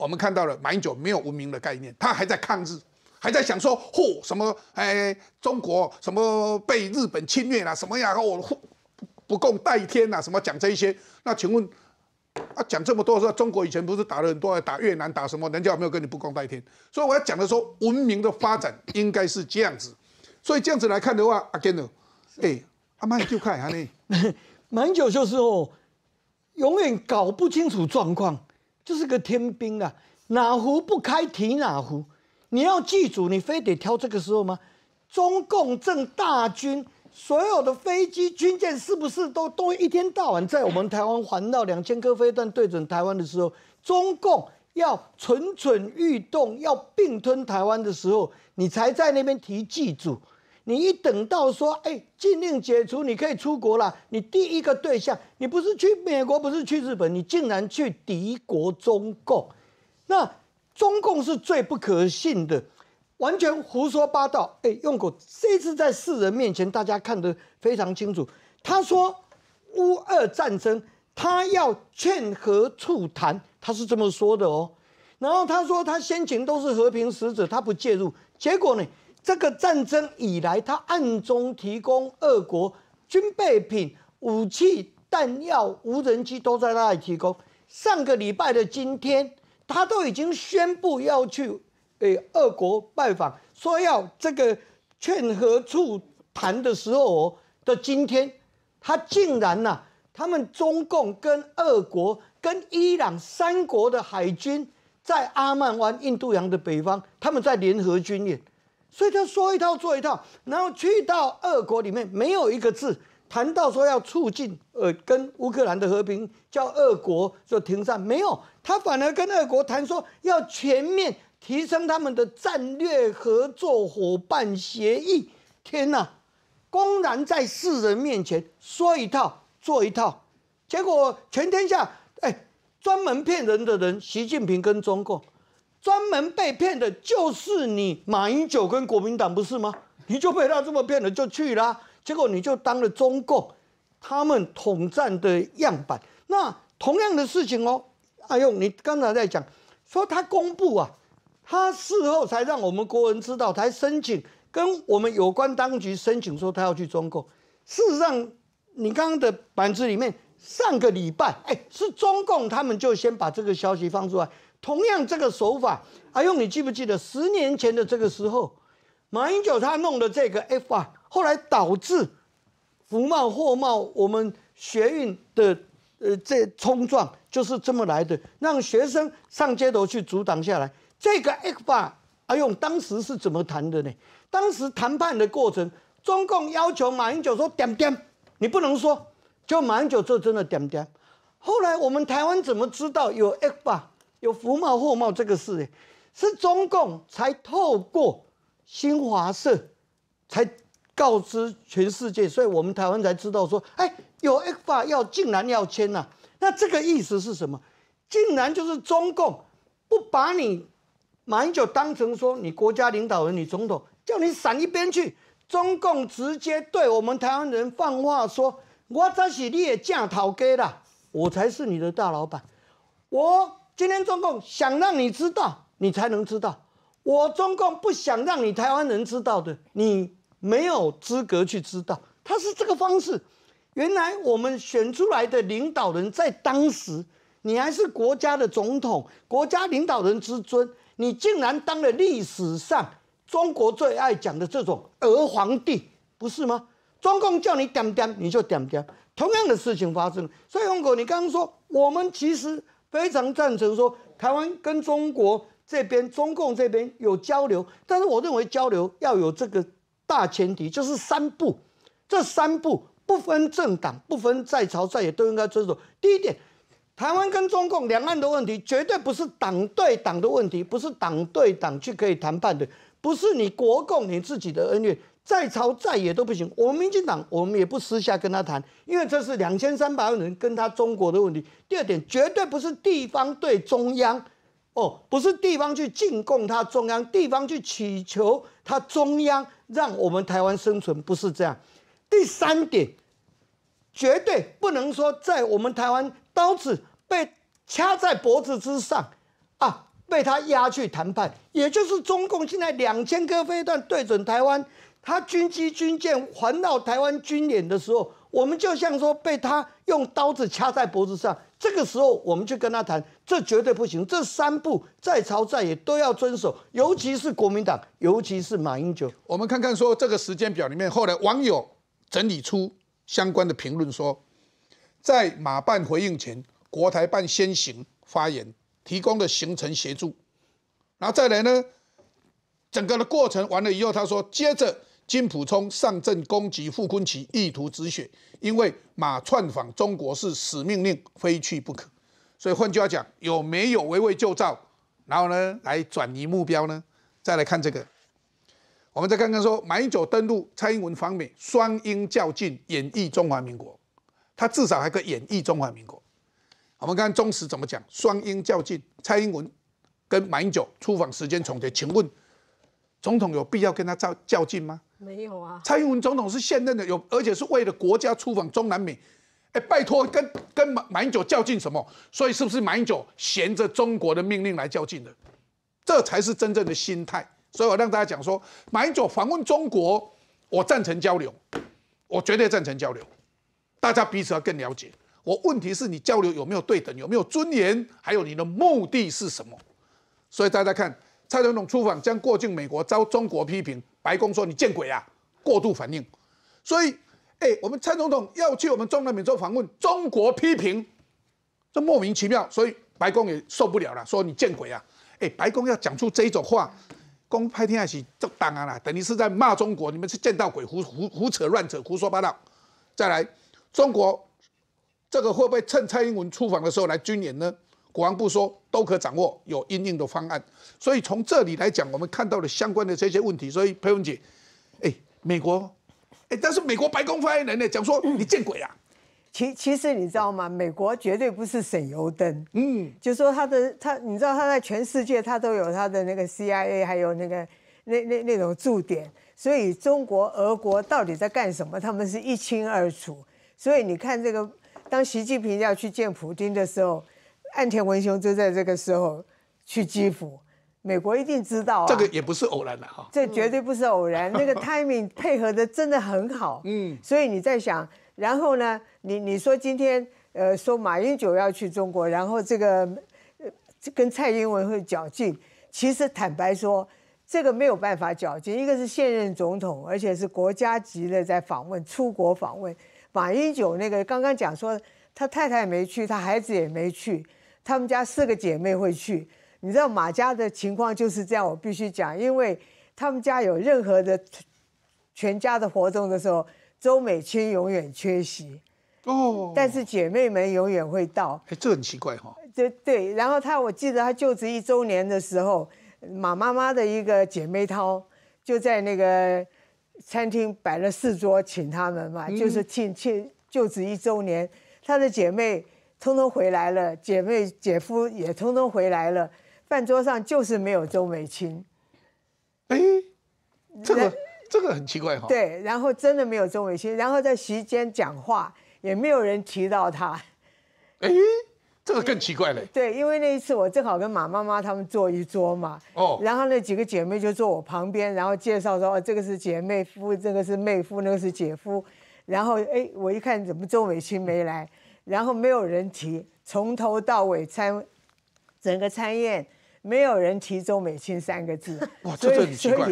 我们看到了英九没有文明的概念，他还在抗日，还在想说，嚯什么哎，中国什么被日本侵略了，什么呀哦，不不共戴天呐，什么讲这一些？那请问，啊讲这么多说，中国以前不是打了很多，打越南，打什么？人家有没有跟你不共戴天？所以我要讲的说，文明的发展应该是这样子。所以这样子来看的话，阿 g i n 哎，阿曼就看哈呢，满 九就是哦，永远搞不清楚状况。就是个天兵啊，哪壶不开提哪壶。你要祭祖，你非得挑这个时候吗？中共正大军所有的飞机、军舰，是不是都都一天到晚在我们台湾环绕？两千颗飞弹对准台湾的时候，中共要蠢蠢欲动，要并吞台湾的时候，你才在那边提祭祖。你一等到说，哎，禁令解除，你可以出国了。你第一个对象，你不是去美国，不是去日本，你竟然去敌国中共，那中共是最不可信的，完全胡说八道。哎，用过这次在世人面前，大家看得非常清楚。他说乌二战争，他要劝和促谈，他是这么说的哦。然后他说他先前都是和平使者，他不介入，结果呢？这个战争以来，他暗中提供俄国军备品、武器、弹药、无人机都在那里提供。上个礼拜的今天，他都已经宣布要去诶俄国拜访，说要这个劝和促谈的时候哦。的今天，他竟然呐，他们中共跟俄国、跟伊朗三国的海军在阿曼湾、印度洋的北方，他们在联合军演。所以他说一套做一套，然后去到俄国里面没有一个字谈到说要促进呃跟乌克兰的和平，叫俄国就停战没有，他反而跟俄国谈说要全面提升他们的战略合作伙伴协议。天哪，公然在世人面前说一套做一套，结果全天下哎专门骗人的人，习近平跟中共。专门被骗的就是你马英九跟国民党不是吗？你就被他这么骗了就去了，结果你就当了中共他们统战的样板。那同样的事情哦，哎呦，你刚才在讲说他公布啊，他事后才让我们国人知道，才申请跟我们有关当局申请说他要去中共。事实上，你刚刚的板子里面，上个礼拜哎，是中共他们就先把这个消息放出来。同样这个手法，阿勇，你记不记得十年前的这个时候，马英九他弄的这个 F 法，后来导致福茂、货贸我们学运的呃这冲撞就是这么来的，让学生上街头去阻挡下来。这个 F 法，阿勇当时是怎么谈的呢？当时谈判的过程，中共要求马英九说点点，你不能说，就马英九就真的点点。后来我们台湾怎么知道有 F 法？有福冒祸贸这个事，是中共才透过新华社才告知全世界，所以我们台湾才知道说，哎，有 f 法要竟然要签呐，那这个意思是什么？竟然就是中共不把你马英九当成说你国家领导人、你总统，叫你闪一边去，中共直接对我们台湾人放话说，我才是的强头价了，我才是你的大老板，我。今天中共想让你知道，你才能知道。我中共不想让你台湾人知道的，你没有资格去知道。它是这个方式。原来我们选出来的领导人，在当时你还是国家的总统、国家领导人之尊，你竟然当了历史上中国最爱讲的这种“儿皇帝”，不是吗？中共叫你点点，你就点点。同样的事情发生，所以洪哥，你刚刚说我们其实。非常赞成说台湾跟中国这边、中共这边有交流，但是我认为交流要有这个大前提，就是三步，这三步不分政党、不分在朝在野，都应该遵守。第一点，台湾跟中共两岸的问题，绝对不是党对党的问题，不是党对党去可以谈判的，不是你国共你自己的恩怨。再朝再野都不行。我们民进党，我们也不私下跟他谈，因为这是两千三百万人跟他中国的问题。第二点，绝对不是地方对中央，哦，不是地方去进贡他中央，地方去祈求他中央，让我们台湾生存，不是这样。第三点，绝对不能说在我们台湾刀子被掐在脖子之上啊，被他压去谈判，也就是中共现在两千颗飞弹对准台湾。他军机军舰环绕台湾军演的时候，我们就像说被他用刀子掐在脖子上。这个时候，我们就跟他谈，这绝对不行。这三步在朝在野都要遵守，尤其是国民党，尤其是马英九。我们看看说这个时间表里面，后来网友整理出相关的评论说，在马办回应前，国台办先行发言，提供了行程协助，然后再来呢，整个的过程完了以后，他说接着。金普聪上阵攻击傅昆奇，意图止血，因为马串访中国是死命令，非去不可。所以换句话讲，有没有围魏救赵？然后呢，来转移目标呢？再来看这个，我们再刚刚说，马英九登陆蔡英文访美，双英较劲，演绎中华民国，他至少还可以演绎中华民国。我们看中时怎么讲，双英较劲，蔡英文跟马英九出访时间重叠，请问总统有必要跟他较较劲吗？没有啊，蔡英文总统是现任的，有而且是为了国家出访中南美，哎，拜托跟跟马英九较劲什么？所以是不是马英九嫌着中国的命令来较劲的？这才是真正的心态。所以我让大家讲说，马英九访问中国，我赞成交流，我绝对赞成交流，大家彼此要更了解。我问题是你交流有没有对等，有没有尊严，还有你的目的是什么？所以大家看。蔡总统出访将过境美国，遭中国批评。白宫说：“你见鬼啊，过度反应。”所以，哎，我们蔡总统要去我们中南美洲访问，中国批评，这莫名其妙。所以白宫也受不了了，说：“你见鬼啊！”哎，白宫要讲出这种话，公开天下是，这当然了，等于是在骂中国。你们是见到鬼，胡胡胡扯乱扯，胡说八道。再来，中国这个会不会趁蔡英文出访的时候来军演呢？国安部说都可掌握有应用的方案，所以从这里来讲，我们看到了相关的这些问题。所以佩文姐，哎，美国，哎，但是美国白宫发言人呢讲说你见鬼啊！其其实你知道吗？美国绝对不是省油灯，嗯，就说他的他，你知道他在全世界他都有他的那个 C I A 还有那个那那那种驻点，所以中国、俄国到底在干什么，他们是一清二楚。所以你看这个，当习近平要去见普京的时候。岸田文雄就在这个时候去基辅，美国一定知道啊。这个也不是偶然的哈。这绝对不是偶然，那个 timing 配合的真的很好。嗯。所以你在想，然后呢？你你说今天呃，说马英九要去中国，然后这个跟蔡英文会较劲，其实坦白说，这个没有办法较劲。一个是现任总统，而且是国家级的在访问，出国访问。马英九那个刚刚讲说，他太太没去，他孩子也没去。他们家四个姐妹会去，你知道马家的情况就是这样，我必须讲，因为他们家有任何的全家的活动的时候，周美青永远缺席。哦，但是姐妹们永远会到。哎，这很奇怪哈。就对，然后他，我记得他就职一周年的时候，马妈妈的一个姐妹涛就在那个餐厅摆了四桌，请他们嘛，就是庆庆就职一周年，他的姐妹。通通回来了，姐妹姐夫也通通回来了，饭桌上就是没有周美青。哎，这个这个很奇怪哈。对，然后真的没有周美青，然后在席间讲话也没有人提到他。哎，这个更奇怪了。对，因为那一次我正好跟马妈妈他们坐一桌嘛，哦，然后那几个姐妹就坐我旁边，然后介绍说哦，这个是姐妹夫，这个是妹夫，那个是姐夫，然后哎，我一看怎么周美青没来。然后没有人提，从头到尾参整个参宴，没有人提周美青三个字。哇，这就很奇怪。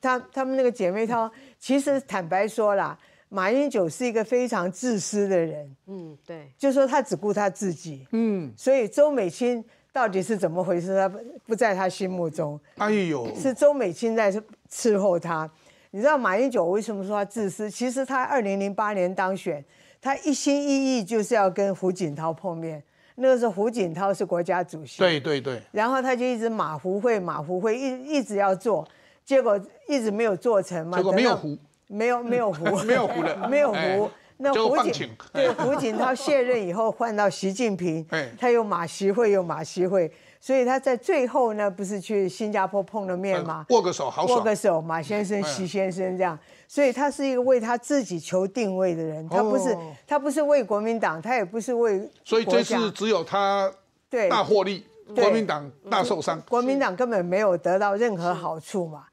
他他们那个姐妹淘，其实坦白说啦，马英九是一个非常自私的人。嗯，对，就说他只顾他自己。嗯，所以周美青到底是怎么回事？他不在他心目中。哎呦，是周美青在伺候他。你知道马英九为什么说他自私？其实他二零零八年当选。他一心一意就是要跟胡锦涛碰面，那个时候胡锦涛是国家主席。对对对。然后他就一直马胡会马胡会一一直要做，结果一直没有做成嘛。结果没有胡。没有没有胡。没有胡了，没有胡。那胡锦对胡锦涛卸任以后换到习近平，他又马习会又马习会，所以他在最后呢不是去新加坡碰了面嘛，握个手好握个手马先生习先生这样。所以他是一个为他自己求定位的人，他不是他不是为国民党，他也不是为。所以这次只有他大获利，国民党大受伤，国民党根本没有得到任何好处嘛。